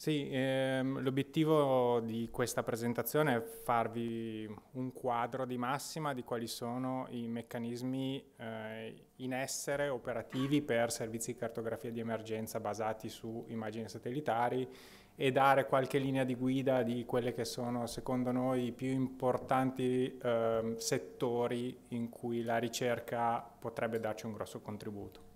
Sì, ehm, l'obiettivo di questa presentazione è farvi un quadro di massima di quali sono i meccanismi eh, in essere operativi per servizi di cartografia di emergenza basati su immagini satellitari e dare qualche linea di guida di quelle che sono secondo noi i più importanti eh, settori in cui la ricerca potrebbe darci un grosso contributo.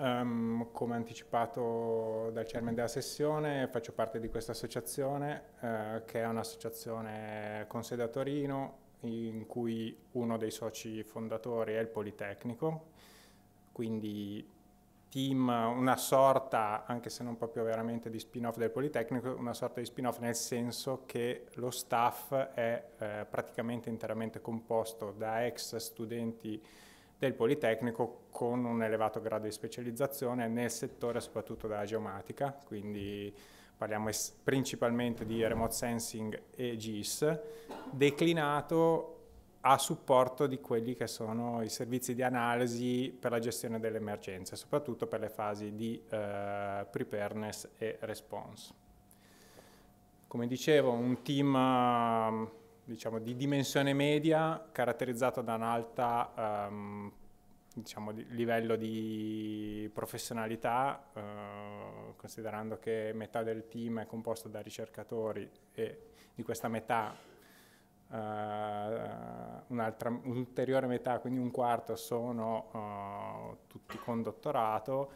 Um, come anticipato dal chairman della sessione, faccio parte di questa associazione uh, che è un'associazione con sede a Torino in cui uno dei soci fondatori è il Politecnico, quindi team, una sorta, anche se non proprio veramente di spin-off del Politecnico, una sorta di spin-off nel senso che lo staff è eh, praticamente interamente composto da ex studenti del Politecnico con un elevato grado di specializzazione nel settore soprattutto della geomatica, quindi parliamo principalmente di remote sensing e GIS, declinato a supporto di quelli che sono i servizi di analisi per la gestione delle emergenze, soprattutto per le fasi di eh, preparedness e response. Come dicevo, un team diciamo, di dimensione media caratterizzata da un alto um, ehm, diciamo, livello di professionalità, uh, considerando che metà del team è composto da ricercatori e di questa metà uh, un'altra, un'ulteriore metà, quindi un quarto, sono uh, tutti con dottorato,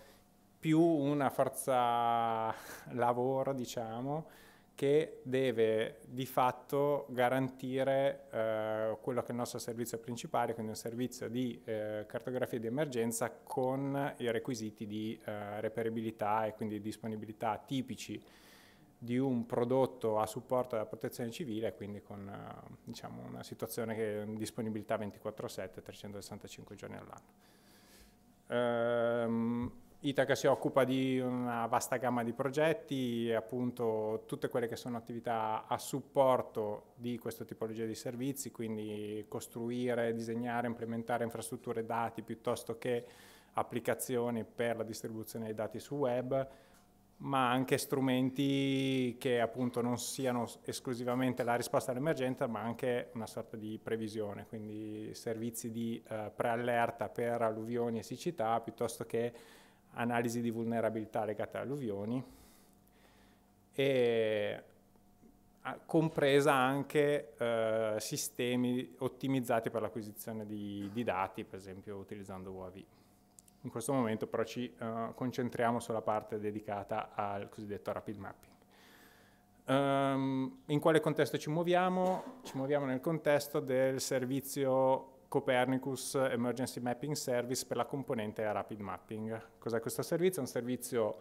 più una forza lavoro, diciamo, che deve di fatto garantire eh, quello che è il nostro servizio principale, quindi un servizio di eh, cartografia di emergenza con i requisiti di eh, reperibilità e quindi disponibilità tipici di un prodotto a supporto della protezione civile, quindi con eh, diciamo, una situazione che disponibilità 24/7, 365 giorni all'anno. Ehm, Itaca si occupa di una vasta gamma di progetti, appunto tutte quelle che sono attività a supporto di questa tipologia di servizi, quindi costruire, disegnare, implementare infrastrutture dati piuttosto che applicazioni per la distribuzione dei dati su web, ma anche strumenti che appunto non siano esclusivamente la risposta all'emergenza, ma anche una sorta di previsione, quindi servizi di eh, preallerta per alluvioni e siccità piuttosto che analisi di vulnerabilità legate alle alluvioni e compresa anche eh, sistemi ottimizzati per l'acquisizione di, di, dati, per esempio utilizzando UAV. In questo momento però ci eh, concentriamo sulla parte dedicata al cosiddetto rapid mapping. Um, in quale contesto ci muoviamo? Ci muoviamo nel contesto del servizio Copernicus Emergency Mapping Service per la componente Rapid Mapping. Cos'è questo servizio? È un servizio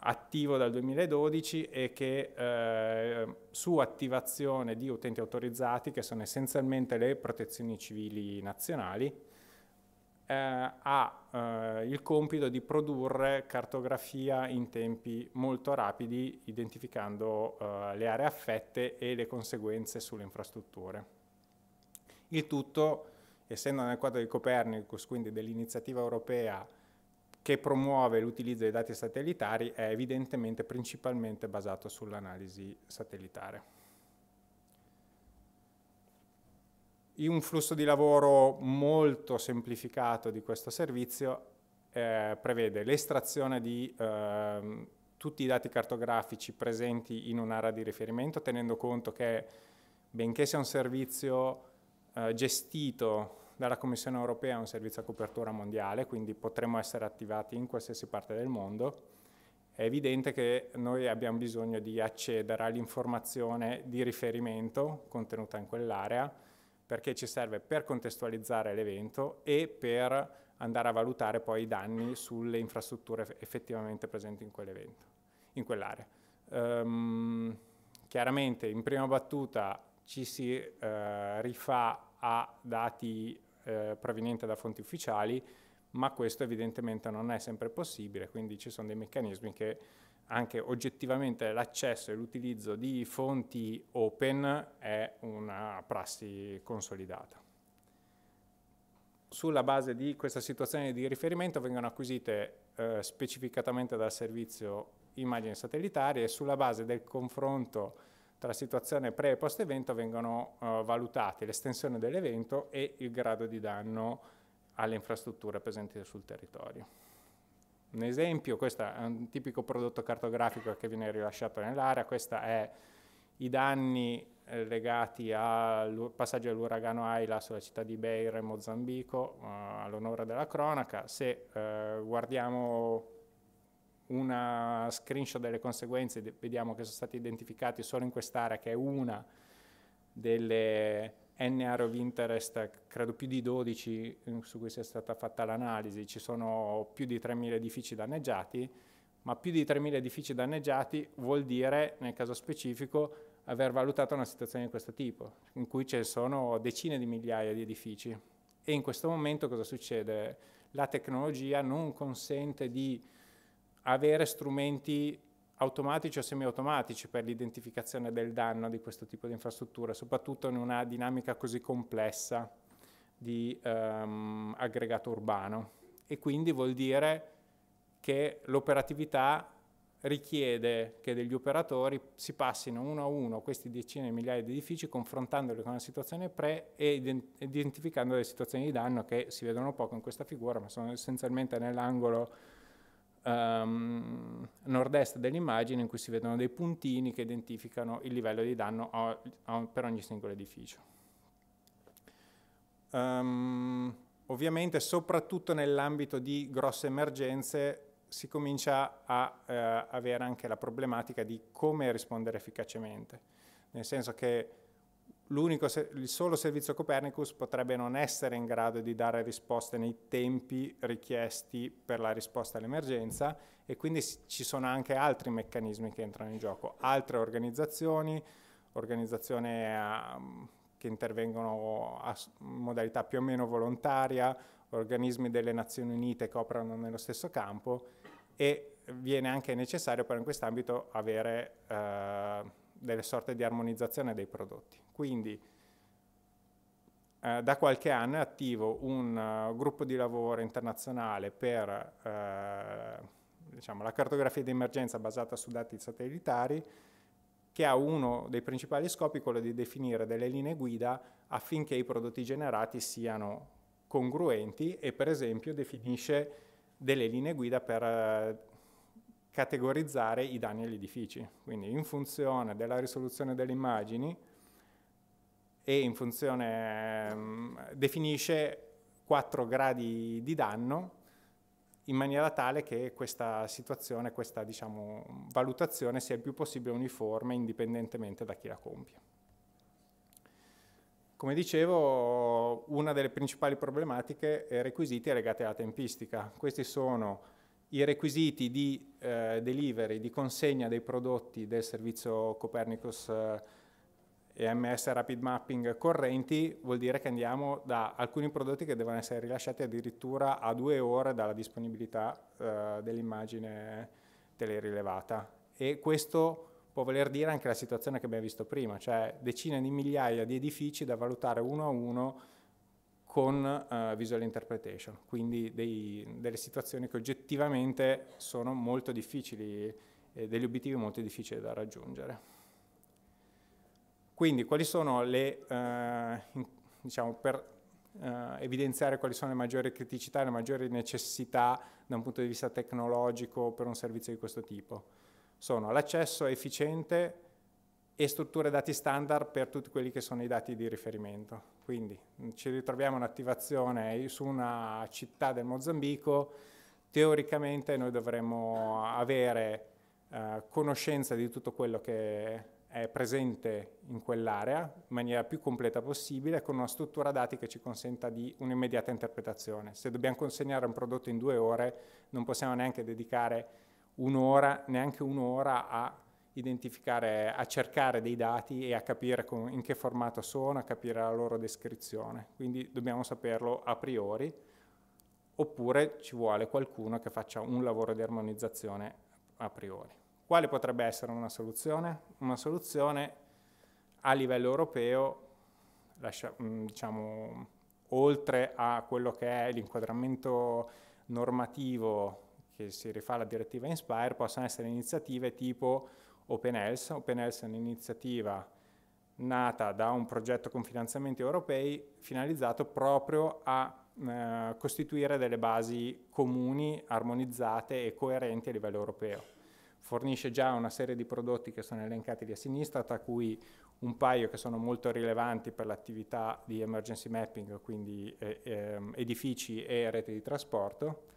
attivo dal 2012 e che eh, su attivazione di utenti autorizzati, che sono essenzialmente le protezioni civili nazionali, eh, ha eh, il compito di produrre cartografia in tempi molto rapidi, identificando eh, le aree affette e le conseguenze sulle infrastrutture. Il tutto essendo nel quadro di Copernicus, quindi dell'iniziativa europea che promuove l'utilizzo dei dati satellitari, è evidentemente principalmente basato sull'analisi satellitare. In un flusso di lavoro molto semplificato di questo servizio eh, prevede l'estrazione di eh, tutti i dati cartografici presenti in un'area di riferimento, tenendo conto che benché sia un servizio eh, gestito dalla Commissione europea un servizio a copertura mondiale, quindi potremmo essere attivati in qualsiasi parte del mondo. È evidente che noi abbiamo bisogno di accedere all'informazione di riferimento contenuta in quell'area perché ci serve per contestualizzare l'evento e per andare a valutare poi i danni sulle infrastrutture effettivamente presenti in quell'evento, in quell'area. Um, chiaramente in prima battuta ci si uh, rifà a dati eh, provenienti da fonti ufficiali, ma questo evidentemente non è sempre possibile, quindi ci sono dei meccanismi che anche oggettivamente l'accesso e l'utilizzo di fonti open è una prassi consolidata. Sulla base di questa situazione di riferimento vengono acquisite eh, specificatamente dal servizio immagini satellitari e sulla base del confronto tra situazione pre e post evento vengono uh, valutati l'estensione dell'evento e il grado di danno alle infrastrutture presenti sul territorio. Un esempio, questo è un tipico prodotto cartografico che viene rilasciato nell'area, questi è i danni eh, legati al passaggio dell'uragano Aila sulla città di Beira in Mozambico, uh, all'onore della cronaca. Se uh, guardiamo una screenshot delle conseguenze, vediamo che sono stati identificati solo in quest'area, che è una delle N aree of interest, credo più di 12 mm, su cui sia stata fatta l'analisi, ci sono più di 3.000 edifici danneggiati, ma più di 3.000 edifici danneggiati vuol dire, nel caso specifico, aver valutato una situazione di questo tipo, in cui ci sono decine di migliaia di edifici. E in questo momento cosa succede? La tecnologia non consente di avere strumenti automatici o semiautomatici per l'identificazione del danno di questo tipo di infrastrutture, soprattutto in una dinamica così complessa di ehm, aggregato urbano. E quindi vuol dire che l'operatività richiede che degli operatori si passino uno a uno questi decine di migliaia di edifici confrontandoli con la situazione pre e identificando le situazioni di danno che si vedono poco in questa figura ma sono essenzialmente nell'angolo um, nord-est dell'immagine in cui si vedono dei puntini che identificano il livello di danno a, a, per ogni singolo edificio. Um, ovviamente soprattutto nell'ambito di grosse emergenze si comincia a eh, avere anche la problematica di come rispondere efficacemente, nel senso che il solo servizio Copernicus potrebbe non essere in grado di dare risposte nei tempi richiesti per la risposta all'emergenza e quindi ci sono anche altri meccanismi che entrano in gioco, altre organizzazioni, organizzazioni uh, ehm, che intervengono a modalità più o meno volontaria, organismi delle Nazioni Unite che operano nello stesso campo e viene anche necessario però in quest'ambito avere uh, delle sorte di armonizzazione dei prodotti. Quindi eh, da qualche anno è attivo un uh, gruppo di lavoro internazionale per uh, diciamo, la cartografia di emergenza basata su dati satellitari che ha uno dei principali scopi quello di definire delle linee guida affinché i prodotti generati siano congruenti e per esempio definisce delle linee guida per eh, categorizzare i danni agli edifici. Quindi in funzione della risoluzione delle immagini e in funzione um, definisce quattro gradi di danno in maniera tale che questa situazione, questa diciamo, valutazione sia il più possibile uniforme indipendentemente da chi la compie. Come dicevo, una delle principali problematiche e requisiti è legata alla tempistica. Questi sono i requisiti di eh, delivery, di consegna dei prodotti del servizio Copernicus eh, e MS Rapid Mapping correnti vuol dire che andiamo da alcuni prodotti che devono essere rilasciati addirittura a due ore dalla disponibilità eh, dell'immagine telerilevata e questo può voler dire anche la situazione che abbiamo visto prima, cioè decine di migliaia di edifici da valutare uno a uno con eh, visual interpretation, quindi dei, delle situazioni che oggettivamente sono molto difficili, eh, degli obiettivi molto difficili da raggiungere. Quindi quali sono le, eh, diciamo, per eh, evidenziare quali sono le maggiori criticità, le maggiori necessità da un punto di vista tecnologico per un servizio di questo tipo? Sono l'accesso efficiente e strutture dati standard per tutti quelli che sono i dati di riferimento. Quindi mm, ci ritroviamo un'attivazione su una città del Mozambico, teoricamente noi dovremmo avere eh, conoscenza di tutto quello che è presente in quell'area in maniera più completa possibile con una struttura dati che ci consenta di un'immediata interpretazione. Se dobbiamo consegnare un prodotto in due ore non possiamo neanche dedicare un'ora, neanche un'ora a identificare, a cercare dei dati e a capire con, in che formato sono, a capire la loro descrizione. Quindi dobbiamo saperlo a priori oppure ci vuole qualcuno che faccia un lavoro di armonizzazione a priori. Quale potrebbe essere una soluzione? Una soluzione a livello europeo, lascia, mm, diciamo, oltre a quello che è l'inquadramento normativo che si rifà alla direttiva Inspire, possono essere iniziative tipo Open Health. Open Health è un'iniziativa nata da un progetto con finanziamenti europei finalizzato proprio a eh, costituire delle basi comuni, armonizzate e coerenti a livello europeo fornisce già una serie di prodotti che sono elencati lì a sinistra, tra cui un paio che sono molto rilevanti per l'attività di emergency mapping, quindi eh, eh, edifici e rete di trasporto.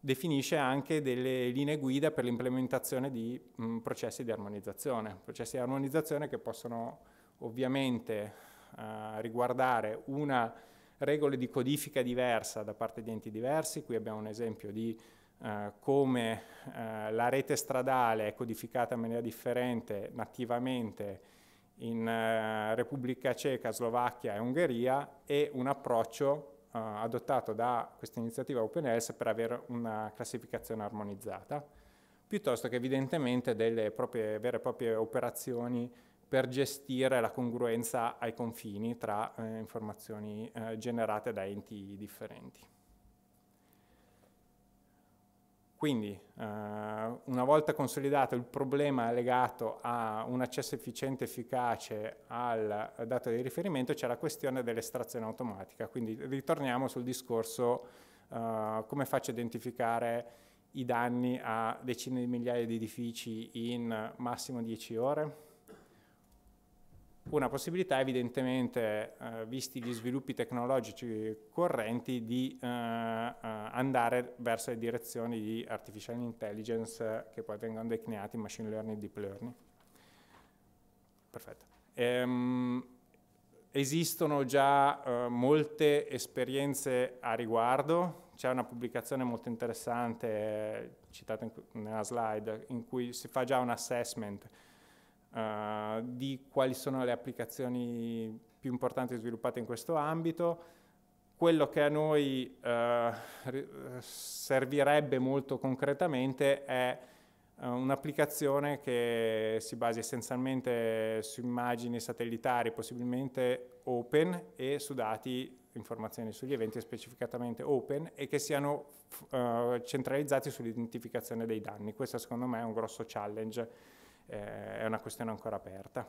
Definisce anche delle linee guida per l'implementazione di mh, processi di armonizzazione, processi di armonizzazione che possono ovviamente eh, riguardare una regole di codifica diversa da parte di enti diversi, qui abbiamo un esempio di eh, come eh, la rete stradale è codificata in maniera differente nativamente in eh, Repubblica Ceca, Slovacchia e Ungheria e un approccio eh, adottato da questa iniziativa OpenELS per avere una classificazione armonizzata, piuttosto che evidentemente delle proprie, vere e proprie operazioni per gestire la congruenza ai confini tra eh, informazioni generate da enti differenti. Quindi eh, una volta consolidato il problema legato a un accesso efficiente e efficace al dato di riferimento c'è la questione dell'estrazione automatica, quindi ritorniamo sul discorso eh, come faccio a identificare i danni a decine di migliaia di edifici in massimo 10 ore una possibilità evidentemente, eh, visti gli sviluppi tecnologici correnti, di eh, eh, andare verso le direzioni di artificial intelligence che poi vengono declinati in machine learning e deep learning. Perfetto. Ehm, esistono già eh, molte esperienze a riguardo, c'è una pubblicazione molto interessante, citata in, nella slide, in cui si fa già un assessment eh, di quali sono le applicazioni più importanti sviluppate in questo ambito. Quello che a noi uh, servirebbe molto concretamente è eh, un'applicazione che si basi essenzialmente su immagini satellitari possibilmente open e su dati, informazioni sugli eventi specificatamente open e che siano uh, centralizzati sull'identificazione dei danni. Questo secondo me è un grosso challenge eh, è una questione ancora aperta.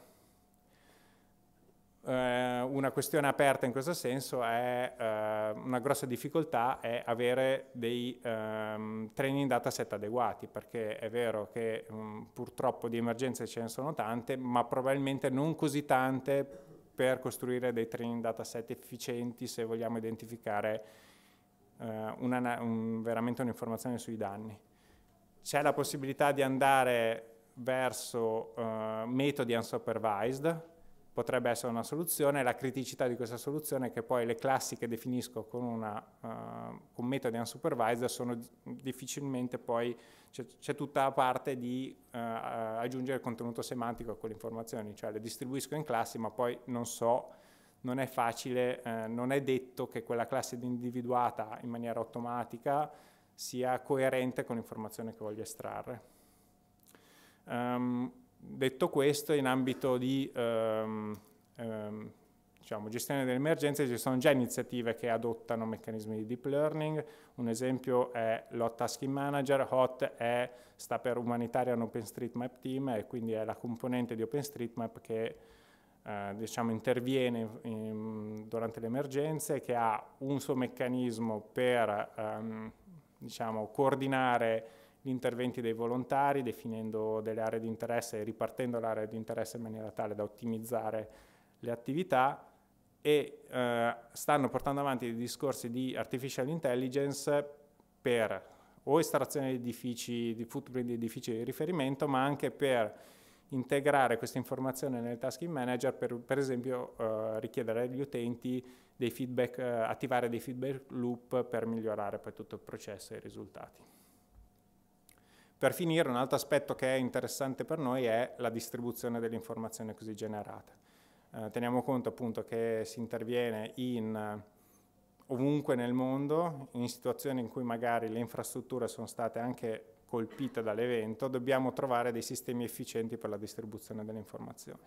Eh, una questione aperta in questo senso è eh, una grossa difficoltà è avere dei ehm, training dataset adeguati, perché è vero che mh, mm, purtroppo di emergenze ce ne sono tante, ma probabilmente non così tante per costruire dei training dataset efficienti se vogliamo identificare eh, una, un, veramente un'informazione sui danni. C'è la possibilità di andare verso eh, metodi unsupervised potrebbe essere una soluzione, la criticità di questa soluzione è che poi le classi che definisco con, una, eh, con metodi unsupervised sono difficilmente poi, c'è tutta la parte di eh, aggiungere contenuto semantico a quelle informazioni, cioè le distribuisco in classi ma poi non so non è facile, eh, non è detto che quella classe individuata in maniera automatica sia coerente con l'informazione che voglio estrarre. Um, detto questo, in ambito di um, um, diciamo, gestione delle emergenze ci sono già iniziative che adottano meccanismi di deep learning, un esempio è l'Hot Tasking Manager, Hot è, sta per Humanitarian OpenStreetMap Team e quindi è la componente di OpenStreetMap che eh, diciamo, interviene in, durante le emergenze, che ha un suo meccanismo per ehm, diciamo, coordinare gli interventi dei volontari, definendo delle aree di interesse e ripartendo l'area di interesse in maniera tale da ottimizzare le attività e eh, stanno portando avanti dei discorsi di artificial intelligence per o estrazione di edifici, di footprint di edifici di riferimento, ma anche per integrare questa informazione nel tasking manager per, per esempio eh, richiedere agli utenti dei feedback, eh, attivare dei feedback loop per migliorare poi tutto il processo e i risultati. Per finire, un altro aspetto che è interessante per noi è la distribuzione dell'informazione così generata. Eh, teniamo conto appunto che si interviene in, eh, ovunque nel mondo, in situazioni in cui magari le infrastrutture sono state anche colpite dall'evento, dobbiamo trovare dei sistemi efficienti per la distribuzione delle informazioni.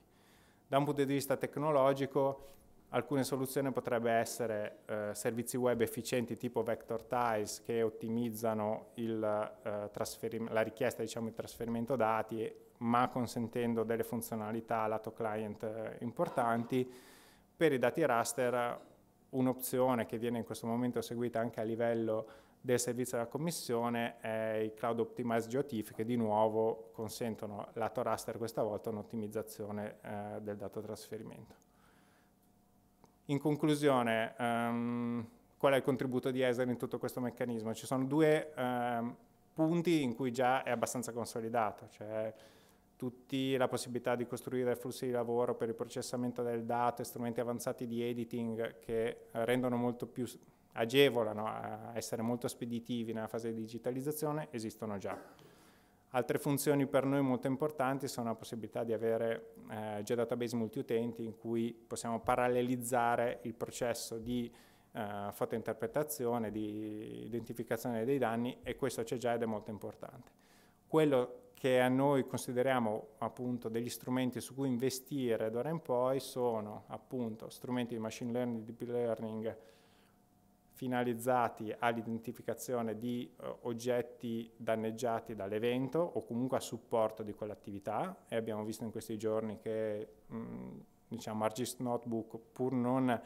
Da un punto di vista tecnologico Alcune soluzioni potrebbero essere eh, servizi web efficienti tipo Vector ties che ottimizzano il, eh, la richiesta diciamo, di trasferimento dati ma consentendo delle funzionalità lato client eh, importanti. Per i dati raster un'opzione che viene in questo momento seguita anche a livello del servizio della commissione è i cloud optimized geotiff che di nuovo consentono lato raster questa volta un'ottimizzazione eh, del dato trasferimento. In conclusione, um, qual è il contributo di ESER in tutto questo meccanismo? Ci sono due um, punti in cui già è abbastanza consolidato, cioè tutti la possibilità di costruire flussi di lavoro per il processamento del dato e strumenti avanzati di editing che rendono molto più agevolano a essere molto speditivi nella fase di digitalizzazione esistono già. Altre funzioni per noi molto importanti sono la possibilità di avere eh, geodatabase multiutenti in cui possiamo parallelizzare il processo di eh, fotointerpretazione, di identificazione dei danni e questo c'è già ed è molto importante. Quello che a noi consideriamo appunto degli strumenti su cui investire d'ora in poi sono appunto strumenti di machine learning, deep learning, finalizzati all'identificazione di eh, oggetti danneggiati dall'evento o comunque a supporto di quell'attività e abbiamo visto in questi giorni che mh, mm, diciamo Argist Notebook pur non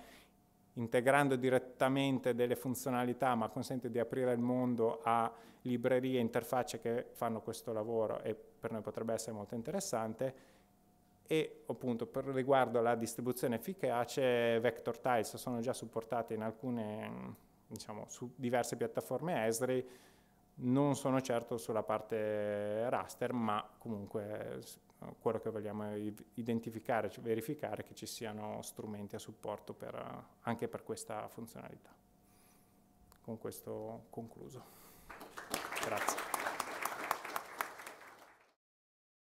integrando direttamente delle funzionalità ma consente di aprire il mondo a librerie interfacce che fanno questo lavoro e per noi potrebbe essere molto interessante e appunto per riguardo alla distribuzione efficace vector tiles sono già supportate in alcune mm, diciamo, su diverse piattaforme Esri, non sono certo sulla parte raster, ma comunque quello che vogliamo è identificare, verificare che ci siano strumenti a supporto per, anche per questa funzionalità. Con questo concluso. Grazie.